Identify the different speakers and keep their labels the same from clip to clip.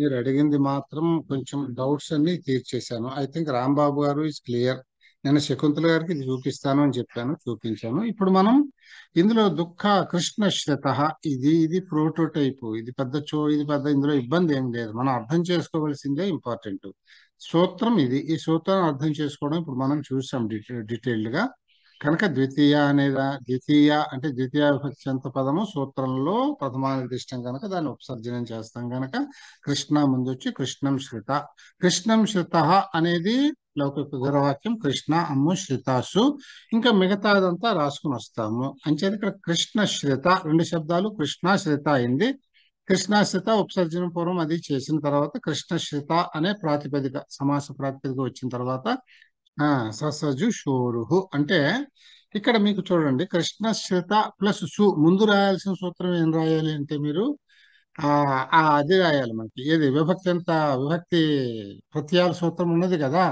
Speaker 1: మీరు అడిగింది మాత్రం కొంచెం డౌట్స్ అన్ని తీర్చేశాను ఐ థింక్ రాంబాబు గారు ఇస్ క్లియర్ నేను శకుంతల గారికి ఇది చూపిస్తాను అని చెప్పాను చూపించాను ఇప్పుడు మనం ఇందులో దుఃఖ కృష్ణ శ్రత ఇది ఇది ప్రోటోటైప్ ఇది పెద్ద చో ఇది పెద్ద ఇందులో ఇబ్బంది ఏం లేదు మనం అర్థం చేసుకోవాల్సిందే ఇంపార్టెంట్ సూత్రం ఇది ఈ సూత్రాన్ని అర్థం చేసుకోవడం ఇప్పుడు మనం చూసాం డీటెయిల్డ్ గా కనుక ద్వితీయ అనేదా ద్వితీయ అంటే ద్వితీయ విభక్త్యంత పదము సూత్రంలో ప్రథమానిర్దిష్టం కనుక దాన్ని ఉపసర్జనం చేస్తాం కనుక కృష్ణ ముందు వచ్చి కృష్ణం శ్రుత కృష్ణం శ్రుత అనేది లౌకిక గురవాక్యం కృష్ణ అమ్ము శ్రితాసు ఇంకా మిగతాదంతా రాసుకుని వస్తాము అంచేది ఇక్కడ కృష్ణ శ్రిత రెండు శబ్దాలు కృష్ణ శ్రిత అయింది కృష్ణాశ్రిత ఉపసర్జన పూర్వం అది చేసిన తర్వాత కృష్ణశ్రిత అనే ప్రాతిపదిక సమాస ప్రాతిపదిక వచ్చిన తర్వాత ససజు షోరుహు అంటే ఇక్కడ మీకు చూడండి కృష్ణ శ్రేత ప్లస్ సు ముందు రాయాల్సిన సూత్రం ఏం రాయాలి అంటే మీరు ఆ అది రాయాలి మనకి ఏది విభక్తి అంత విభక్తి ప్రత్యాల సూత్రం ఉన్నది కదా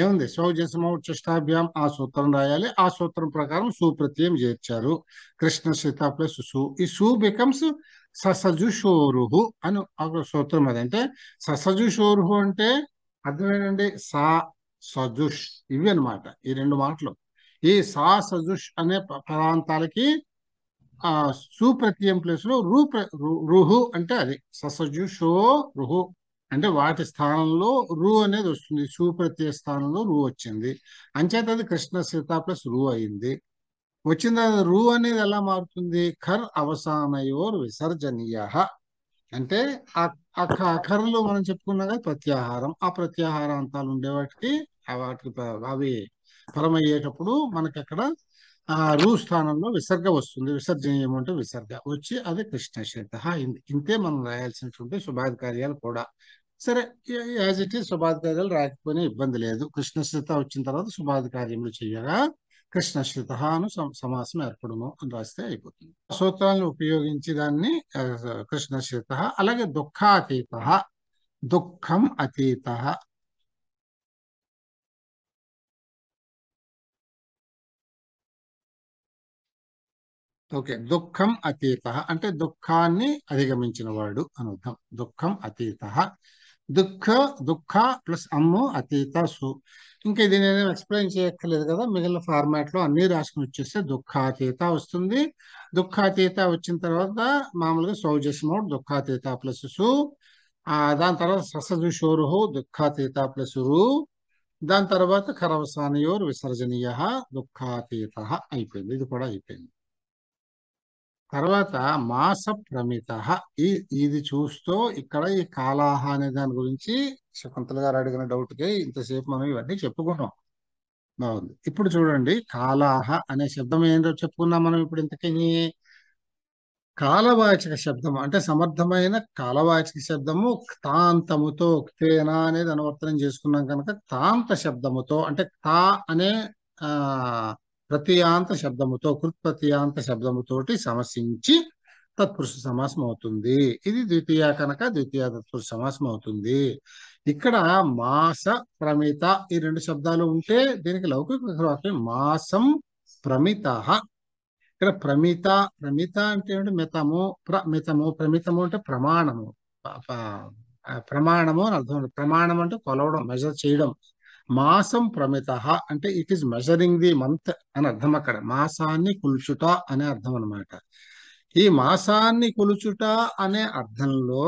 Speaker 1: ఏముంది సౌజసమౌ చష్టాభ్యాం ఆ సూత్రం రాయాలి ఆ సూత్రం ప్రకారం సుప్రత్యయం చేర్చారు కృష్ణ శ్రిత ప్లస్ సు ఈ సు బికమ్స్ ససజు షోరుహు అని ఒక సూత్రం అది అంటే ససజు షోరుహు అంటే అర్థమేనండి సా సజుష్ ఇవి అనమాట ఈ రెండు మాటలు ఈ సా సజుష్ అనే ప్రాంతాలకి ఆ సుప్రత్యయం ప్లేస్ లో రూ రుహు అంటే అది ససజుషో రుహు అంటే వాటి స్థానంలో రు అనేది వస్తుంది సుప్రత్యయ స్థానంలో రు వచ్చింది అంచేత అది కృష్ణ సీత ప్లస్ రు అయింది వచ్చిన తర్వాత రు అనేది ఎలా మారుతుంది ఖర్ అవసానయోర్ విసర్జనీయ అంటే ఆ ఖర్లు మనం చెప్పుకున్నాగా ప్రత్యాహారం ఆ ప్రత్యాహారాంతాలు ఉండేవాటికి వాటికి అవి పరమయ్యేటప్పుడు మనకి అక్కడ ఆ రూ స్థానంలో విసర్గ వస్తుంది విసర్జనీయం అంటే విసర్గ వచ్చి అది కృష్ణశేత ఇంది ఇంతే మనం రాయాల్సినటువంటి శుభాధ కార్యాలు కూడా సరే యాజ్ ఇట్ ఈస్ శుభాధ కార్యాలు రాకపోయినా ఇబ్బంది లేదు కృష్ణశ్రిత వచ్చిన తర్వాత శుభాధ కార్యములు చేయగా కృష్ణశ్రిత అను సమాసం ఏర్పడము అని రాస్తే అయిపోతుంది సూత్రాలను ఉపయోగించి దాన్ని కృష్ణశ్రిత అలాగే దుఃఖాతీత దుఃఖం అతీత ఓకే దుఃఖం అతీత అంటే దుఃఖాన్ని అధిగమించిన వాడు అనర్థం దుఃఖం అతీత దుఃఖ దుఃఖ ప్లస్ అమ్ము అతీత సు ఇంకా ఇది నేను ఎక్స్ప్లెయిన్ చేయక్కర్లేదు కదా మిగిలిన ఫార్మాట్ లో అన్ని రాసుకుని వచ్చేస్తే దుఃఖాతీత వస్తుంది దుఃఖాతీత వచ్చిన తర్వాత మామూలుగా మోడ్ దుఃఖాతీత ప్లస్ సు దాని తర్వాత ససజు షోరుహు దుఃఖాతీత ప్లస్ రు దాని తర్వాత కరవసానియోర్ విసర్జనీయ దుఃఖాతీత అయిపోయింది ఇది కూడా అయిపోయింది తర్వాత మాస ప్రమిత ఇది చూస్తూ ఇక్కడ ఈ కాలాహ అనే దాని గురించి శకుంతల గారు అడిగిన కి ఇంతసేపు మనం ఇవన్నీ చెప్పుకున్నాం బాగుంది ఇప్పుడు చూడండి కాలాహ అనే శబ్దం ఏంటో చెప్పుకున్నాం మనం ఇప్పుడు ఇంతకీ కాలవాచక శబ్దం అంటే సమర్థమైన కాలవాచక శబ్దము క్తాంతముతో క్తేనా అనేది అనువర్తనం చేసుకున్నాం కనుక తాంత శబ్దముతో అంటే తా అనే ఆ ప్రతియాంత శబ్దముతో కృత్ప్రత్యయాంత శబ్దముతోటి సమసించి తత్పురుష సమాసం అవుతుంది ఇది ద్వితీయ కనుక ద్వితీయ తత్పురుష సమాసం అవుతుంది ఇక్కడ మాస ప్రమిత ఈ రెండు శబ్దాలు ఉంటే దీనికి లౌకిక వాక్యం మాసం ప్రమిత ఇక్కడ ప్రమిత ప్రమిత అంటే ఏమిటి మితము ప్రమితము ప్రమితము అంటే ప్రమాణము ప్రమాణము అని అర్థం ప్రమాణం అంటే కొలవడం మెజర్ చేయడం మాసం ప్రమిత అంటే it is measuring the month అని అర్థం అక్కడ మాసాన్ని కొలుచుట అనే అర్థం అనమాట ఈ మాసాన్ని కొలుచుట అనే అర్థంలో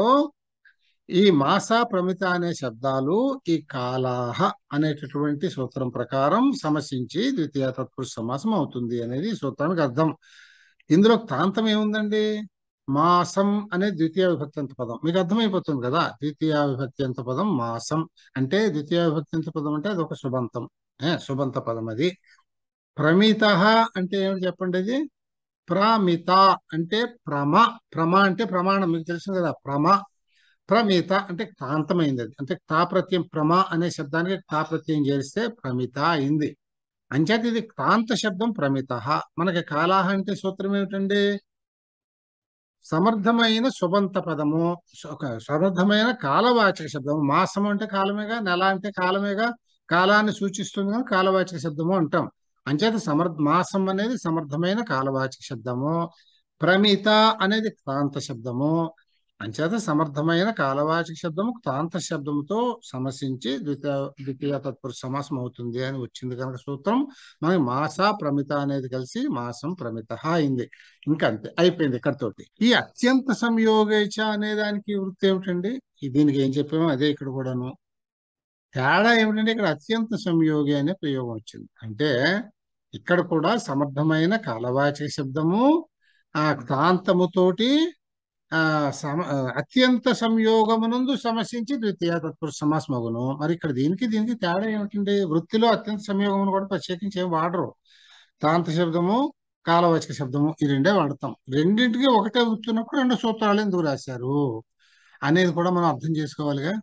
Speaker 1: ఈ మాస ప్రమిత అనే శబ్దాలు ఈ కాలాహ అనేటటువంటి సూత్రం ప్రకారం సమసించి ద్వితీయ తత్పురుష సమాసం అవుతుంది అనేది సూత్రానికి అర్థం ఇందులో ప్రాంతం ఏముందండి మాసం అనే ద్వితీయ విభక్తి అంత పదం మీకు అర్థమైపోతుంది కదా ద్వితీయ విభక్తి అంత పదం మాసం అంటే ద్వితీయ విభక్తి అంత పదం అంటే అది ఒక శుభంతం శుభంత పదం అది ప్రమిత అంటే ఏమిటి చెప్పండి అది ప్రమిత అంటే ప్రమ ప్రమ అంటే ప్రమాణం మీకు తెలుసు కదా ప్రమ ప్రమిత అంటే క్రాంతమైంది అది అంటే తాప్రత్యం ప్రమ అనే శబ్దానికి తాప్రత్యం చేస్తే ప్రమిత అయింది అంచేత ఇది క్రాంత శబ్దం ప్రమిత మనకి కాలాహ అంటే సూత్రం ఏమిటండి సమర్థమైన శుభంత పదము ఒక సమర్థమైన కాలవాచక శబ్దము మాసం అంటే కాలమేగా నెల అంటే కాలమేగా కాలాన్ని సూచిస్తుంది కాలవాచక శబ్దము అంటాం అంచేత సమర్థ మాసం అనేది సమర్థమైన కాలవాచక శబ్దము ప్రమిత అనేది క్రాంత శబ్దము అంచేత సమర్థమైన కాలవాచక శబ్దము తాంత్ర శబ్దముతో సమసించి ద్వితీయ ద్వితీయ తత్పురుష సమాసం అవుతుంది అని వచ్చింది కనుక సూత్రం మనకి మాస ప్రమిత అనేది కలిసి మాసం ప్రమిత అయింది ఇంకంతే అయిపోయింది ఇక్కడతోటి ఈ అత్యంత సంయోగేచ అనే దానికి వృత్తి ఏమిటండి దీనికి ఏం చెప్పామో అదే ఇక్కడ కూడాను తేడా ఏమిటంటే ఇక్కడ అత్యంత సంయోగి అనే ప్రయోగం వచ్చింది అంటే ఇక్కడ కూడా సమర్థమైన కాలవాచక శబ్దము ఆ ప్రాంతముతోటి సమ అత్యంత సంయోగమునందు సమసించి ద్వితీయ తత్పురుష మగును మరి ఇక్కడ దీనికి దీనికి తేడా ఏమిటండి వృత్తిలో అత్యంత సంయోగమును కూడా ప్రత్యేకించి ఏం వాడరు తాంత శబ్దము కాలవచక శబ్దము ఈ రెండే వాడతాం రెండింటికి ఒకటే వృత్తున్నప్పుడు రెండు సూత్రాలు ఎందుకు రాశారు అనేది కూడా మనం అర్థం చేసుకోవాలిగా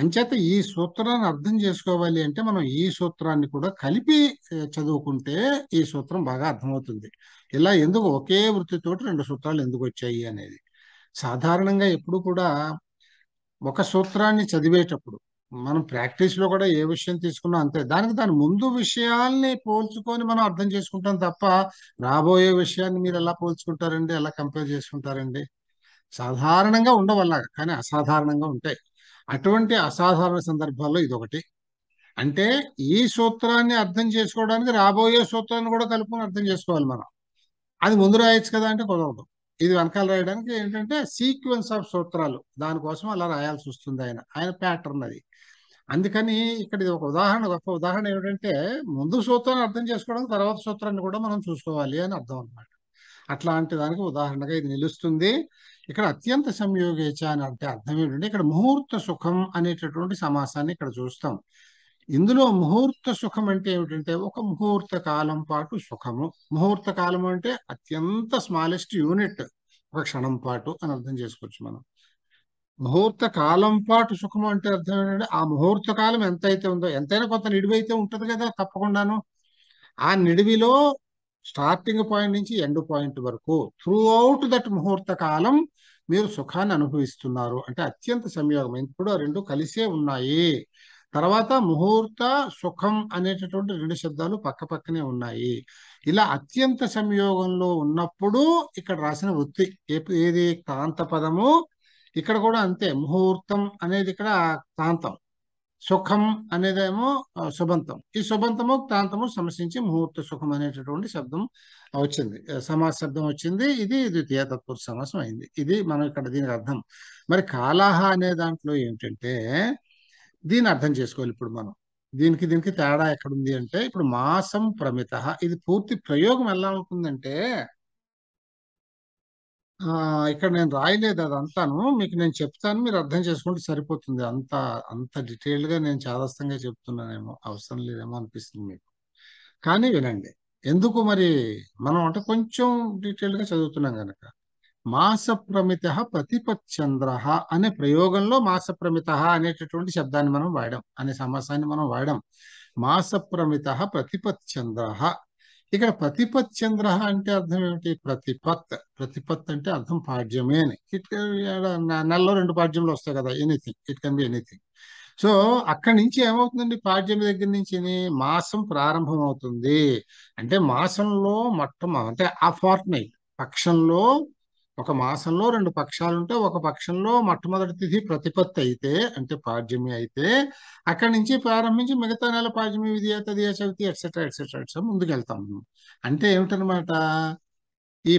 Speaker 1: అంచేత ఈ సూత్రాన్ని అర్థం చేసుకోవాలి అంటే మనం ఈ సూత్రాన్ని కూడా కలిపి చదువుకుంటే ఈ సూత్రం బాగా అర్థమవుతుంది ఇలా ఎందుకు ఒకే వృత్తితోటి రెండు సూత్రాలు ఎందుకు వచ్చాయి అనేది సాధారణంగా ఎప్పుడు కూడా ఒక సూత్రాన్ని చదివేటప్పుడు మనం ప్రాక్టీస్లో కూడా ఏ విషయం తీసుకున్నా అంతే దానికి దాని ముందు విషయాల్ని పోల్చుకొని మనం అర్థం చేసుకుంటాం తప్ప రాబోయే విషయాన్ని మీరు ఎలా పోల్చుకుంటారండి ఎలా కంపేర్ చేసుకుంటారండి సాధారణంగా ఉండవల్ల కానీ అసాధారణంగా ఉంటాయి అటువంటి అసాధారణ సందర్భాల్లో ఇదొకటి అంటే ఈ సూత్రాన్ని అర్థం చేసుకోవడానికి రాబోయే సూత్రాన్ని కూడా కలుపుకొని అర్థం చేసుకోవాలి మనం అది ముందు రాయొచ్చు కదా అంటే కుదరదు ఇది వెనకాల రాయడానికి ఏంటంటే సీక్వెన్స్ ఆఫ్ సూత్రాలు దానికోసం అలా రాయాల్సి వస్తుంది ఆయన ఆయన ప్యాటర్న్ అది అందుకని ఇక్కడ ఇది ఒక ఉదాహరణ గొప్ప ఉదాహరణ ఏమిటంటే ముందు సూత్రాన్ని అర్థం చేసుకోవడం తర్వాత సూత్రాన్ని కూడా మనం చూసుకోవాలి అని అర్థం అనమాట అట్లాంటి దానికి ఉదాహరణగా ఇది నిలుస్తుంది ఇక్కడ అత్యంత సంయోగేచ అని అంటే అర్థం ఏంటంటే ఇక్కడ ముహూర్త సుఖం అనేటటువంటి సమాసాన్ని ఇక్కడ చూస్తాం ఇందులో ముహూర్త సుఖం అంటే ఏమిటంటే ఒక ముహూర్త కాలం పాటు సుఖము ముహూర్త కాలం అంటే అత్యంత స్మాలెస్ట్ యూనిట్ ఒక క్షణం పాటు అని అర్థం చేసుకోవచ్చు మనం ముహూర్త కాలం పాటు సుఖము అంటే అర్థం ఏంటంటే ఆ ముహూర్త కాలం ఎంత అయితే ఉందో ఎంతైనా కొంత నిడివి అయితే ఉంటుంది కదా తప్పకుండాను ఆ నిడివిలో స్టార్టింగ్ పాయింట్ నుంచి ఎండ్ పాయింట్ వరకు త్రూ అవుట్ దట్ ముహూర్త కాలం మీరు సుఖాన్ని అనుభవిస్తున్నారు అంటే అత్యంత సంయోగం ఇప్పుడు రెండు కలిసే ఉన్నాయి తర్వాత ముహూర్త సుఖం అనేటటువంటి రెండు శబ్దాలు పక్క పక్కనే ఉన్నాయి ఇలా అత్యంత సంయోగంలో ఉన్నప్పుడు ఇక్కడ రాసిన వృత్తి ఏది కాంత పదము ఇక్కడ కూడా అంతే ముహూర్తం అనేది ఇక్కడ కాంతం సుఖం అనేదేమో సుబంతం ఈ శుభంతము కాంతము సమసించి ముహూర్త సుఖం అనేటటువంటి శబ్దం వచ్చింది సమాస శబ్దం వచ్చింది ఇది ద్వితీయ తత్పురుష సమాసం అయింది ఇది మనం ఇక్కడ దీనికి అర్థం మరి కాలాహ అనే దాంట్లో ఏంటంటే దీన్ని అర్థం చేసుకోవాలి ఇప్పుడు మనం దీనికి దీనికి తేడా ఎక్కడుంది అంటే ఇప్పుడు మాసం ప్రమిత ఇది పూర్తి ప్రయోగం ఎలా ఉంటుందంటే ఇక్కడ నేను రాయలేదు అది అంతాను మీకు నేను చెప్తాను మీరు అర్థం చేసుకుంటే సరిపోతుంది అంత అంత గా నేను చాదస్తంగా చెప్తున్నానేమో అవసరం లేదేమో అనిపిస్తుంది మీకు కానీ వినండి ఎందుకు మరి మనం అంటే కొంచెం గా చదువుతున్నాం కనుక మాసప్రమిత ప్రతిపచ్చంద్ర అనే ప్రయోగంలో మాసప్రమిత అనేటటువంటి శబ్దాన్ని మనం వాడాం అనే సమాసాన్ని మనం వాడాం మాసప్రమిత ప్రతిపచ్చంద్ర ఇక్కడ ప్రతిపచ్చంద్ర అంటే అర్థం ఏమిటి ప్రతిపత్ ప్రతిపత్ అంటే అర్థం పాడ్యమే అని ఇట్ నెలలో రెండు పాడ్యములు వస్తాయి కదా anything it can be anything so అక్కడి నుంచి ఏమవుతుందండి పాడ్యం దగ్గర నుంచి మాసం ప్రారంభం అవుతుంది అంటే మాసంలో మొట్టమొదటి అంటే ఆ ఫార్ట్ పక్షంలో ఒక మాసంలో రెండు పక్షాలు ఉంటే ఒక పక్షంలో మొట్టమొదటి తిథి ప్రతిపత్తి అయితే అంటే పాడ్యమి అయితే అక్కడి నుంచి ప్రారంభించి మిగతా నెల పాడ్యమి విధేత తదియ చవితి ఎట్సెట్రా ఎట్సెట్రా ఎట్సెట్రా ముందుకెళ్తాం అంటే ఏమిటనమాట ఈ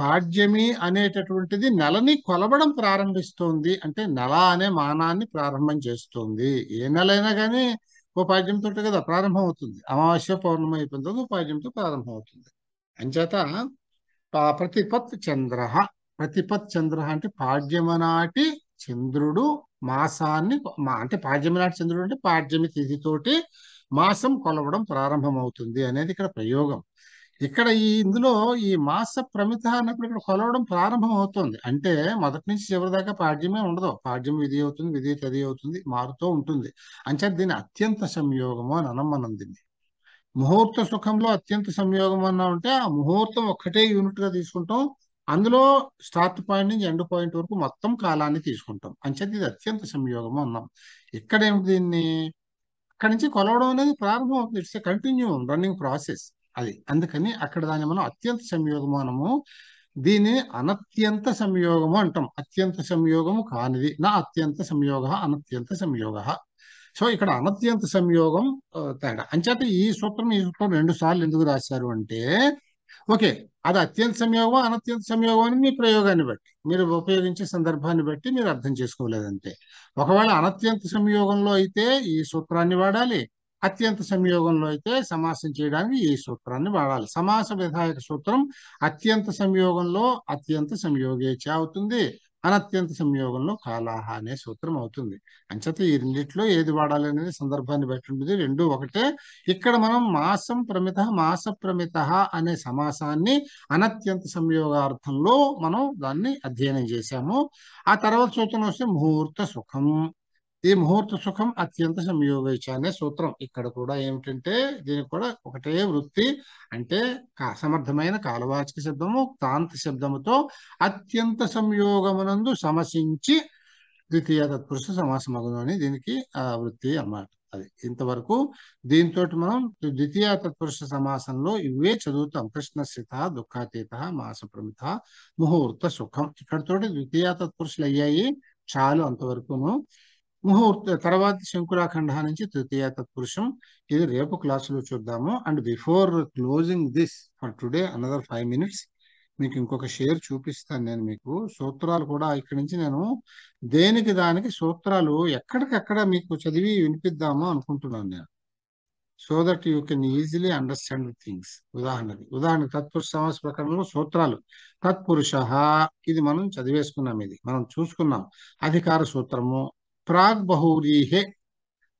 Speaker 1: పాడ్యమి అనేటటువంటిది నెలని కొలవడం ప్రారంభిస్తోంది అంటే నెల అనే మానాన్ని ప్రారంభం చేస్తుంది ఏ నెలైనా కానీ ఉపాధ్యంతో కదా ప్రారంభం అవుతుంది అమావాస్య పౌర్ణమి ఓ ఉపాధ్యంతో ప్రారంభం అవుతుంది అంచేత ప్రతిపత్ చంద్ర ప్రతిపత్ చంద్ర అంటే పాడ్యమనాటి చంద్రుడు మాసాన్ని అంటే పాడ్యమనాటి చంద్రుడు అంటే పాడ్యమి తిథితోటి మాసం కొలవడం ప్రారంభమవుతుంది అనేది ఇక్కడ ప్రయోగం ఇక్కడ ఈ ఇందులో ఈ మాస ప్రమిత అన్నప్పుడు ఇక్కడ కొలవడం ప్రారంభం అవుతుంది అంటే మొదటి నుంచి చివరి దాకా పాడ్యమే ఉండదు పాడ్యం విధి అవుతుంది విధి తది అవుతుంది మారుతూ ఉంటుంది అంటే దీన్ని అత్యంత సంయోగము అని మనం దీన్ని ముహూర్త సుఖంలో అత్యంత సంయోగం అన్న ఉంటే ఆ ముహూర్తం ఒక్కటే యూనిట్ గా తీసుకుంటాం అందులో స్టార్ట్ పాయింట్ నుంచి ఎండ్ పాయింట్ వరకు మొత్తం కాలాన్ని తీసుకుంటాం అంచేది ఇది అత్యంత సంయోగము అన్నాం ఇక్కడ దీన్ని అక్కడి నుంచి కొలవడం అనేది ప్రారంభం అవుతుంది ఇట్స్ ఏ రన్నింగ్ ప్రాసెస్ అది అందుకని అక్కడ దాన్ని మనం అత్యంత సంయోగము అనము దీన్ని అనత్యంత సంయోగము అంటాం అత్యంత సంయోగము కానిది నా అత్యంత సంయోగ అనత్యంత సంయోగ సో ఇక్కడ అనత్యంత సంయోగం తేడా అంచేత ఈ సూత్రం ఈ సూత్రం రెండు సార్లు ఎందుకు రాశారు అంటే ఓకే అది అత్యంత సంయోగం అనత్యంత సంయోగం అని మీ ప్రయోగాన్ని బట్టి మీరు ఉపయోగించే సందర్భాన్ని బట్టి మీరు అర్థం చేసుకోలేదంటే ఒకవేళ అనత్యంత సంయోగంలో అయితే ఈ సూత్రాన్ని వాడాలి అత్యంత సంయోగంలో అయితే సమాసం చేయడానికి ఈ సూత్రాన్ని వాడాలి సమాస విధాయక సూత్రం అత్యంత సంయోగంలో అత్యంత సంయోగేచ అవుతుంది అనత్యంత సంయోగంలో కాలాహ అనే సూత్రం అవుతుంది అంచేత ఈ రెండిట్లో ఏది వాడాలి అనేది సందర్భాన్ని బట్టి ఉంటుంది రెండు ఒకటే ఇక్కడ మనం మాసం ప్రమిత మాస ప్రమిత అనే సమాసాన్ని అనత్యంత సంయోగార్థంలో మనం దాన్ని అధ్యయనం చేశాము ఆ తర్వాత సూచన వస్తే ముహూర్త సుఖం ఈ ముహూర్త సుఖం అత్యంత సంయోగేచ అనే సూత్రం ఇక్కడ కూడా ఏమిటంటే దీనికి కూడా ఒకటే వృత్తి అంటే సమర్థమైన కాలవాచక శబ్దము తాంత శబ్దముతో అత్యంత సంయోగమునందు సమసించి ద్వితీయ తత్పురుష సమాసమగును అని దీనికి ఆ వృత్తి అన్నమాట అది ఇంతవరకు దీంతో మనం ద్వితీయ తత్పురుష సమాసంలో ఇవే చదువుతాం కృష్ణస్థిత దుఃఖాతీత మాసప్రమిత ముహూర్త సుఖం ఇక్కడతోటి ద్వితీయ తత్పురుషులు అయ్యాయి చాలు అంతవరకును ముహూర్త తర్వాత శంకురాఖండ నుంచి తృతీయ తత్పురుషం ఇది రేపు క్లాసులో చూద్దాము and before closing this for today another five minutes మీకు ఇంకొక షేర్ చూపిస్తాను నేను మీకు సూత్రాలు కూడా ఇక్కడి నుంచి నేను దేనికి దానికి సూత్రాలు ఎక్కడికక్కడ మీకు చదివి వినిపిద్దాము అనుకుంటున్నాను నేను so that you can easily understand things ఉదాహరణకి ఉదాహరణ తత్పురుష సమాస ప్రకరణలో సూత్రాలు తత్పురుష ఇది మనం చదివేసుకున్నాం ఇది మనం చూసుకున్నాం అధికార సూత్రము ప్రాక్ బహూరీహే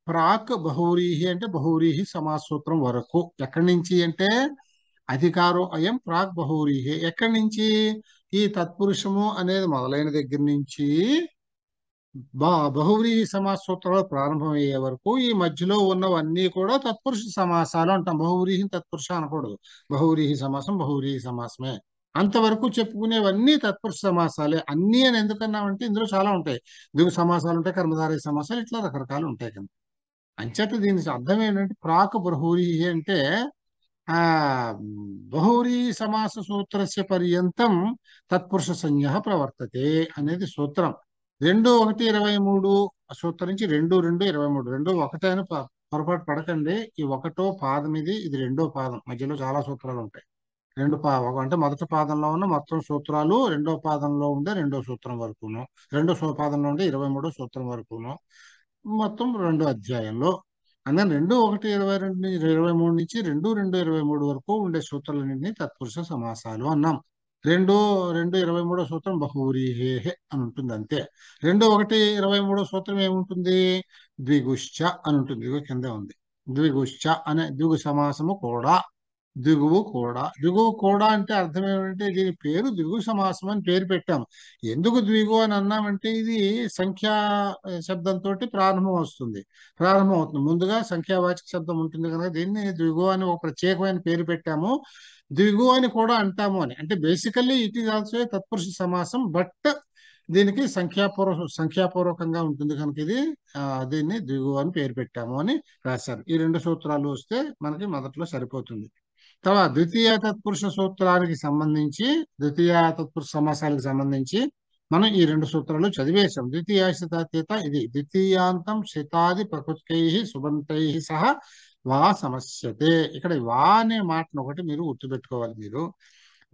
Speaker 1: ప్రాక్ బహూరీహి అంటే బహూరీహి సమాసూత్రం వరకు ఎక్కడి నుంచి అంటే అధికారో అయం ప్రాక్ బహూరీహే ఎక్కడి నుంచి ఈ తత్పురుషము అనేది మొదలైన దగ్గర నుంచి బహువ్రీహి సమాసూత్రాలు ప్రారంభమయ్యే వరకు ఈ మధ్యలో ఉన్నవన్నీ కూడా తత్పురుష సమాసాలు అంటాం బహువ్రీహి తత్పురుష అనకూడదు బహువ్రీహి సమాసం బహువ్రీహి సమాసమే అంతవరకు చెప్పుకునేవన్నీ తత్పురుష సమాసాలే అన్నీ అని ఎందుకన్నామంటే ఇందులో చాలా ఉంటాయి దిగు సమాసాలు ఉంటాయి కర్మధారయ సమాసాలు ఇట్లా రకరకాలు ఉంటాయి కదా అంచేత దీని అర్థం ఏంటంటే ప్రాక్ బహూరి అంటే ఆ బహూరీ సమాస సూత్రస్య పర్యంతం తత్పురుష సంజ ప్రవర్తతే అనేది సూత్రం రెండు ఒకటి ఇరవై మూడు సూత్రం నుంచి రెండు రెండు ఇరవై మూడు రెండు ఒకటే అని పొరపాటు పడకండి ఈ ఒకటో పాదం ఇది ఇది రెండో పాదం మధ్యలో చాలా సూత్రాలు ఉంటాయి రెండు పా అంటే మొదటి పాదంలో ఉన్న మొత్తం సూత్రాలు రెండో పాదంలో ఉండే రెండో సూత్రం వరకును రెండో పాదంలో ఉండే ఇరవై మూడో సూత్రం వరకును మొత్తం రెండో అధ్యాయంలో అందుకని రెండు ఒకటి ఇరవై రెండు ఇరవై మూడు నుంచి రెండు రెండు ఇరవై మూడు వరకు ఉండే సూత్రాలన్నింటినీ తత్పురుష సమాసాలు అన్నాం రెండు రెండు ఇరవై మూడో సూత్రం బహువరీహే అని ఉంటుంది అంతే రెండు ఒకటి ఇరవై మూడో సూత్రం ఏముంటుంది ద్విగుశ్చ అని ఉంటుంది కింద ఉంది ద్విగుశ్చ అనే ద్విగు సమాసము కూడా దిగువ కూడా దిగువ కూడా అంటే అర్థం ఏమిటంటే దీని పేరు దిగువ సమాసం అని పేరు పెట్టాము ఎందుకు ద్విగు అని అన్నామంటే ఇది సంఖ్యా శబ్దంతో ప్రారంభం వస్తుంది ప్రారంభం అవుతుంది ముందుగా సంఖ్యావాచక శబ్దం ఉంటుంది కనుక దీన్ని ద్విగు అని ఒక ప్రత్యేకమైన పేరు పెట్టాము ద్విగు అని కూడా అంటాము అని అంటే బేసికల్లీ ఇట్ ఈస్ ఆల్సో తత్పురుష సమాసం బట్ దీనికి సంఖ్యాపూర్వ సంఖ్యాపూర్వకంగా ఉంటుంది కనుక ఇది దీన్ని దిగువ అని పేరు పెట్టాము అని రాశారు ఈ రెండు సూత్రాలు వస్తే మనకి మొదట్లో సరిపోతుంది తర్వాత ద్వితీయ తత్పురుష సూత్రానికి సంబంధించి ద్వితీయ తత్పురుష సమాసాలకు సంబంధించి మనం ఈ రెండు సూత్రాలు చదివేశాం శతాతీత ఇది ద్వితీయాంతం శితాది ప్రకృతై సుబంతై సహ వా సమస్యతే ఇక్కడ వా అనే మాటను ఒకటి మీరు గుర్తుపెట్టుకోవాలి మీరు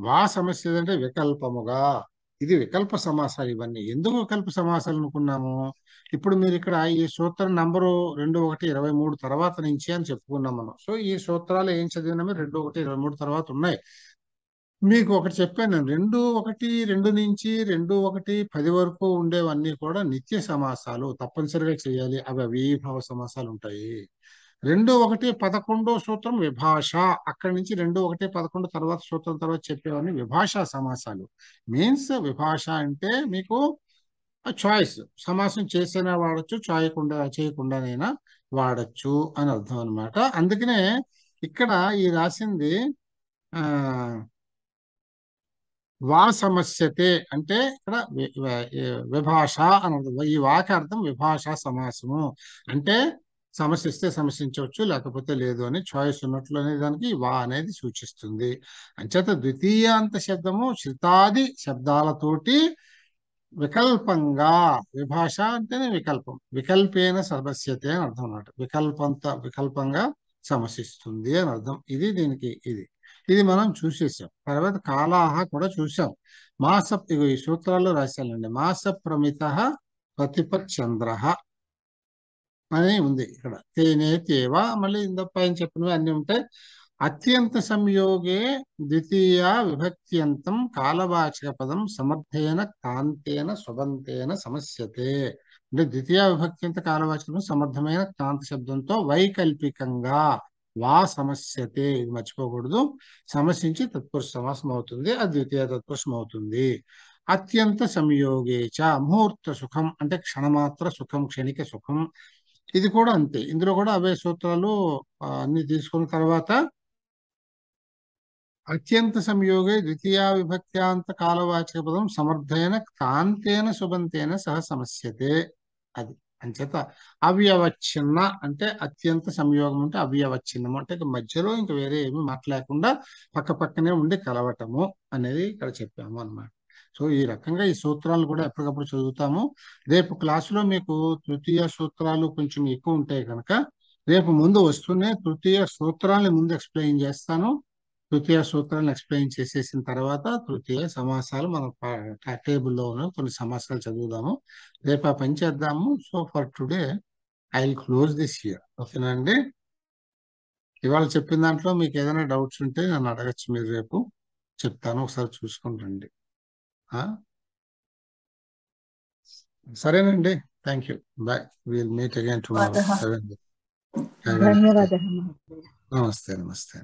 Speaker 1: వా సమస్య అంటే వికల్పముగా ఇది వికల్ప సమాసాలు ఇవన్నీ ఎందుకు వికల్ప సమాసాలు అనుకున్నాము ఇప్పుడు మీరు ఇక్కడ ఈ సూత్రం నంబరు రెండు ఒకటి ఇరవై మూడు తర్వాత నుంచి అని చెప్పుకున్నాం మనం సో ఈ సూత్రాలు ఏం చదివినామే రెండు ఒకటి ఇరవై మూడు తర్వాత ఉన్నాయి మీకు ఒకటి చెప్పాను నేను రెండు ఒకటి రెండు నుంచి రెండు ఒకటి పది వరకు ఉండేవన్నీ కూడా నిత్య సమాసాలు తప్పనిసరిగా చేయాలి అవి అవీభావ సమాసాలు ఉంటాయి రెండు ఒకటి పదకొండో సూత్రం విభాష అక్కడి నుంచి రెండు ఒకటి పదకొండు తర్వాత సూత్రం తర్వాత చెప్పేవన్నీ విభాషా సమాసాలు మీన్స్ విభాష అంటే మీకు చాయిస్ సమాసం చేసైనా వాడచ్చు చేయకుండా చేయకుండానైనా వాడచ్చు అని అర్థం అనమాట అందుకనే ఇక్కడ ఈ రాసింది వా సమస్యతే అంటే ఇక్కడ విభాష అని ఈ వాకి అర్థం విభాష సమాసము అంటే సమస్య ఇస్తే సమస్యించవచ్చు లేకపోతే లేదు అని చాయిస్ ఉన్నట్లు అనే దానికి వా అనేది సూచిస్తుంది అంచేత ద్వితీయాంత శబ్దము శృతాది శబ్దాలతోటి వికల్పంగా విభాష అంటేనే వికల్పం వికల్పేన సమస్యతే అని అర్థం అన్నమాట వికల్పంత వికల్పంగా సమసిస్తుంది అని అర్థం ఇది దీనికి ఇది ఇది మనం చూసేసాం తర్వాత కాలాహ కూడా చూసాం మాస ఇగో ఈ సూత్రాల్లో రాశానండి మాస ప్రమిత ప్రతిపచంద్ర అని ఉంది ఇక్కడ తేనే తేవా మళ్ళీ ఇందప్ప పైన చెప్పినవి అన్నీ ఉంటాయి అత్యంత సంయోగే ద్వితీయ విభక్త్యంతం కాలవాచక పదం సమర్థేన కాంతేన సుబంతేన సమస్యతే అంటే ద్వితీయ విభక్త్యంత కాలవాచకం సమర్థమైన కాంత శబ్దంతో వైకల్పికంగా వా సమస్యతే ఇది మర్చిపోకూడదు సమస్యించి తత్పురుష సమాసం అవుతుంది అది ద్వితీయ తత్పురుషం అవుతుంది అత్యంత సంయోగే చ ముహూర్త సుఖం అంటే క్షణమాత్ర సుఖం క్షణిక సుఖం ఇది కూడా అంతే ఇందులో కూడా అవే సూత్రాలు అన్ని తీసుకున్న తర్వాత అత్యంత సంయోగే ద్వితీయ విభక్త్యాంత కాలవాచక పదం సమర్థైన కాంతేన శుభంతేన సహ సమస్యతే అది అంచేత అవ్యవచ్ఛిన్న అంటే అత్యంత సంయోగం అంటే అవ్యవచ్ఛిన్నం అంటే మధ్యలో ఇంకా వేరే ఏమి మాట్లాడకుండా పక్క పక్కనే ఉండి కలవటము అనేది ఇక్కడ చెప్పాము అనమాట సో ఈ రకంగా ఈ సూత్రాలు కూడా ఎప్పటికప్పుడు చదువుతాము రేపు క్లాసులో మీకు తృతీయ సూత్రాలు కొంచెం ఎక్కువ ఉంటాయి కనుక రేపు ముందు వస్తూనే తృతీయ సూత్రాలని ముందు ఎక్స్ప్లెయిన్ చేస్తాను తృతీయ సూత్రాలను ఎక్స్ప్లెయిన్ చేసేసిన తర్వాత తృతీయ సమాసాలు మనం టేబుల్లో ఉన్న కొన్ని సమాసాలు చదువుదాము రేపు ఆ పని చేద్దాము so for today I will close this year ఓకేనా అండి ఇవాళ చెప్పిన దాంట్లో మీకు ఏదైనా డౌట్స్ ఉంటే నన్ను అడగచ్చు మీరు రేపు చెప్తాను ఒకసారి చూసుకుంటండి సరేనండి thank you bye will meet again tomorrow నమస్తే నమస్తే